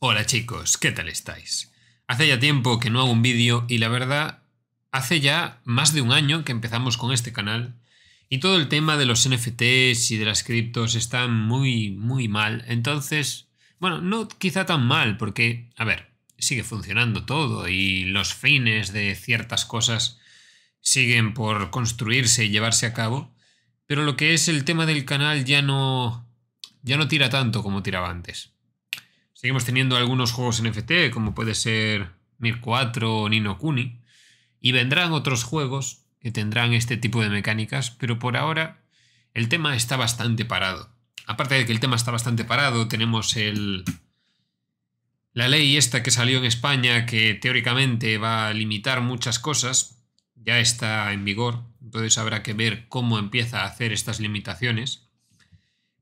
Hola chicos, ¿qué tal estáis? Hace ya tiempo que no hago un vídeo y la verdad, hace ya más de un año que empezamos con este canal y todo el tema de los NFTs y de las criptos está muy, muy mal. Entonces, bueno, no quizá tan mal porque, a ver, sigue funcionando todo y los fines de ciertas cosas siguen por construirse y llevarse a cabo, pero lo que es el tema del canal ya no, ya no tira tanto como tiraba antes. Seguimos teniendo algunos juegos NFT, como puede ser Mir 4 o Nino Kuni, y vendrán otros juegos que tendrán este tipo de mecánicas, pero por ahora el tema está bastante parado. Aparte de que el tema está bastante parado, tenemos la ley esta que salió en España que teóricamente va a limitar muchas cosas, ya está en vigor, entonces habrá que ver cómo empieza a hacer estas limitaciones.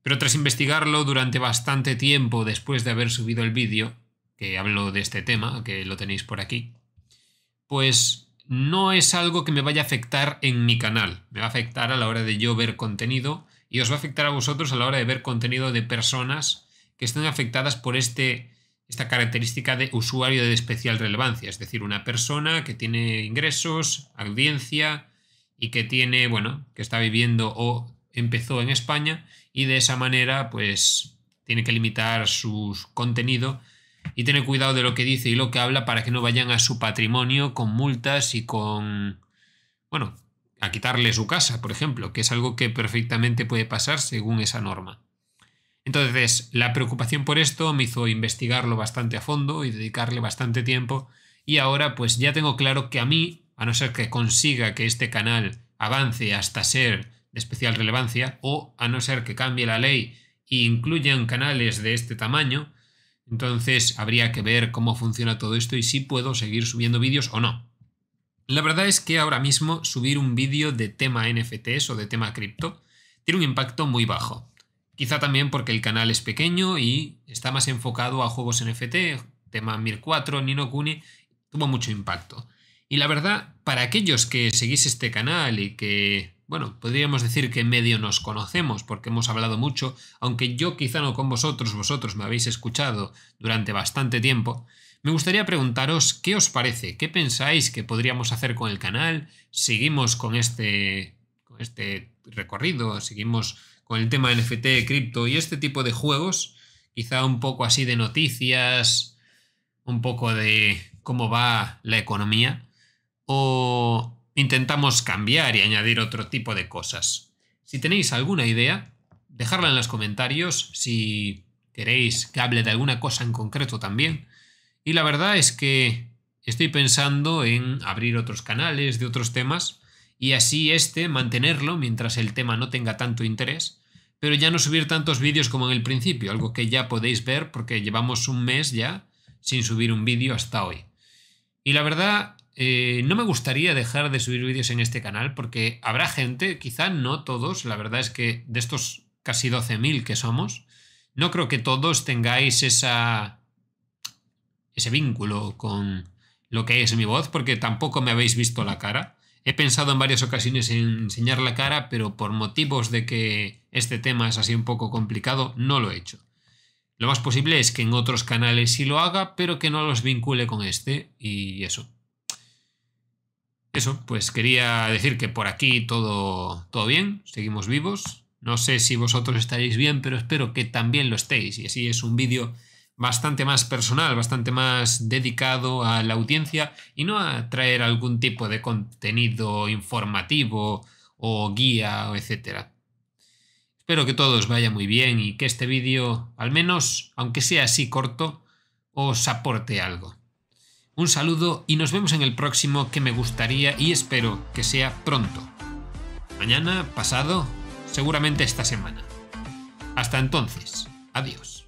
Pero tras investigarlo durante bastante tiempo después de haber subido el vídeo, que hablo de este tema, que lo tenéis por aquí, pues no es algo que me vaya a afectar en mi canal. Me va a afectar a la hora de yo ver contenido y os va a afectar a vosotros a la hora de ver contenido de personas que estén afectadas por este, esta característica de usuario de especial relevancia, es decir, una persona que tiene ingresos, audiencia y que tiene, bueno, que está viviendo o empezó en España y de esa manera pues tiene que limitar su contenido y tener cuidado de lo que dice y lo que habla para que no vayan a su patrimonio con multas y con, bueno, a quitarle su casa, por ejemplo, que es algo que perfectamente puede pasar según esa norma. Entonces, la preocupación por esto me hizo investigarlo bastante a fondo y dedicarle bastante tiempo y ahora pues ya tengo claro que a mí, a no ser que consiga que este canal avance hasta ser especial relevancia, o a no ser que cambie la ley e incluyan canales de este tamaño, entonces habría que ver cómo funciona todo esto y si puedo seguir subiendo vídeos o no. La verdad es que ahora mismo subir un vídeo de tema NFTs o de tema cripto tiene un impacto muy bajo. Quizá también porque el canal es pequeño y está más enfocado a juegos NFT, tema Mir 4, Nino Kuni, tuvo mucho impacto. Y la verdad, para aquellos que seguís este canal y que bueno, podríamos decir que en medio nos conocemos porque hemos hablado mucho, aunque yo quizá no con vosotros, vosotros me habéis escuchado durante bastante tiempo, me gustaría preguntaros qué os parece, qué pensáis que podríamos hacer con el canal, seguimos con este, con este recorrido, seguimos con el tema NFT, cripto y este tipo de juegos, quizá un poco así de noticias, un poco de cómo va la economía, o intentamos cambiar y añadir otro tipo de cosas. Si tenéis alguna idea, dejadla en los comentarios si queréis que hable de alguna cosa en concreto también. Y la verdad es que estoy pensando en abrir otros canales de otros temas y así este mantenerlo mientras el tema no tenga tanto interés, pero ya no subir tantos vídeos como en el principio, algo que ya podéis ver porque llevamos un mes ya sin subir un vídeo hasta hoy. Y la verdad eh, no me gustaría dejar de subir vídeos en este canal porque habrá gente, quizá no todos, la verdad es que de estos casi 12.000 que somos, no creo que todos tengáis esa, ese vínculo con lo que es mi voz porque tampoco me habéis visto la cara. He pensado en varias ocasiones en enseñar la cara, pero por motivos de que este tema es así un poco complicado, no lo he hecho. Lo más posible es que en otros canales sí lo haga, pero que no los vincule con este y eso eso, pues quería decir que por aquí todo, todo bien, seguimos vivos. No sé si vosotros estaréis bien, pero espero que también lo estéis. Y así es un vídeo bastante más personal, bastante más dedicado a la audiencia y no a traer algún tipo de contenido informativo o guía, etcétera. Espero que todos os vaya muy bien y que este vídeo, al menos, aunque sea así corto, os aporte algo. Un saludo y nos vemos en el próximo que me gustaría y espero que sea pronto. Mañana, pasado, seguramente esta semana. Hasta entonces, adiós.